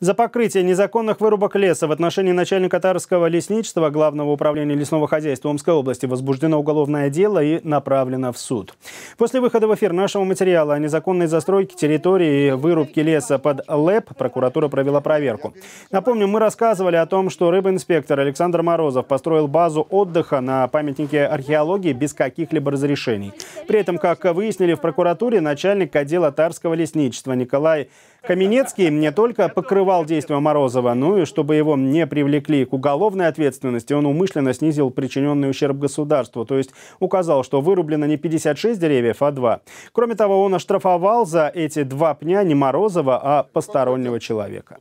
за покрытие незаконных вырубок леса в отношении начальника Татарского лесничества Главного управления лесного хозяйства Омской области возбуждено уголовное дело и направлено в суд. После выхода в эфир нашего материала о незаконной застройке территории и вырубке леса под ЛЭП прокуратура провела проверку. Напомню, мы рассказывали о том, что рыбоинспектор Александр Морозов построил базу отдыха на памятнике археологии без каких-либо разрешений. При этом, как выяснили в прокуратуре, начальник отдела Татарского лесничества Николай Каменецкий не только покрывал действия Морозова, но и чтобы его не привлекли к уголовной ответственности, он умышленно снизил причиненный ущерб государству, то есть указал, что вырублено не 56 деревьев, а 2. Кроме того, он оштрафовал за эти два пня не Морозова, а постороннего человека.